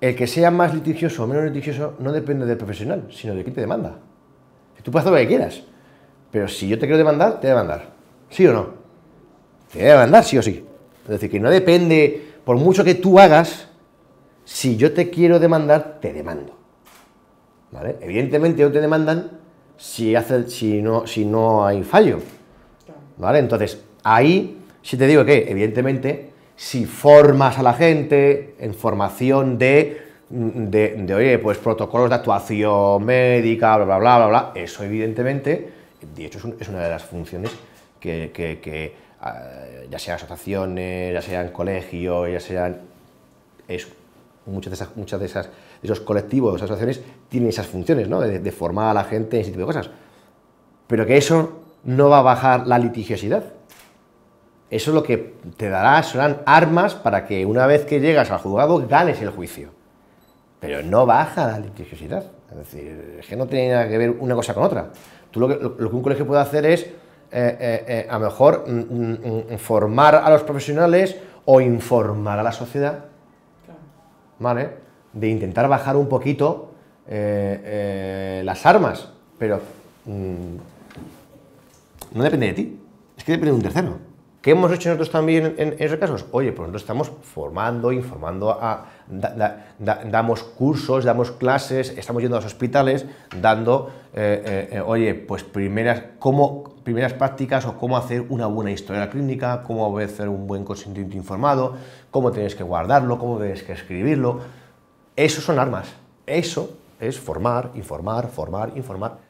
el que sea más litigioso o menos litigioso no depende del profesional, sino de quién te demanda. Tú puedes hacer lo que quieras, pero si yo te quiero demandar, te demandar. ¿Sí o no? Te voy a demandar, sí o sí. Es decir, que no depende, por mucho que tú hagas, si yo te quiero demandar, te demando. ¿Vale? Evidentemente no te demandan si, hace, si, no, si no hay fallo. ¿Vale? Entonces, ahí, si te digo que, evidentemente, si formas a la gente en formación de, de, de, oye, pues protocolos de actuación médica, bla, bla, bla, bla, bla, eso evidentemente, de hecho es, una de las funciones que, ah, ya sean asociaciones, ya sean colegios, ya sean... Es, muchas de esas, muchas de esas esos colectivos, esas asociaciones, tienen esas funciones, ¿no? De, de formar a la gente en ese tipo de cosas. Pero que eso no va a bajar la litigiosidad. Eso es lo que te dará, serán armas para que una vez que llegas al juzgado ganes el juicio. Pero no baja la litigiosidad. Es decir, es que no tiene nada que ver una cosa con otra. Tú lo que, lo, que un colegio puede hacer es, eh, eh, eh, a lo mejor, mm, mm, mm, informar formar a los profesionales o informar a la sociedad, ¿vale? De intentar bajar un poquito las armas, pero no depende de ti, es que depende de un tercero. ¿Qué hemos hecho nosotros también en, esos casos? Oye, pues nosotros estamos formando, informando, damos cursos, damos clases, estamos yendo a los hospitales dando, eh, eh, eh, oye, pues primeras, cómo, primeras prácticas o cómo hacer una buena historia clínica, cómo hacer un buen consentimiento informado, cómo tienes que guardarlo, cómo tienes que escribirlo. Eso son armas. Eso es formar, informar, formar, informar.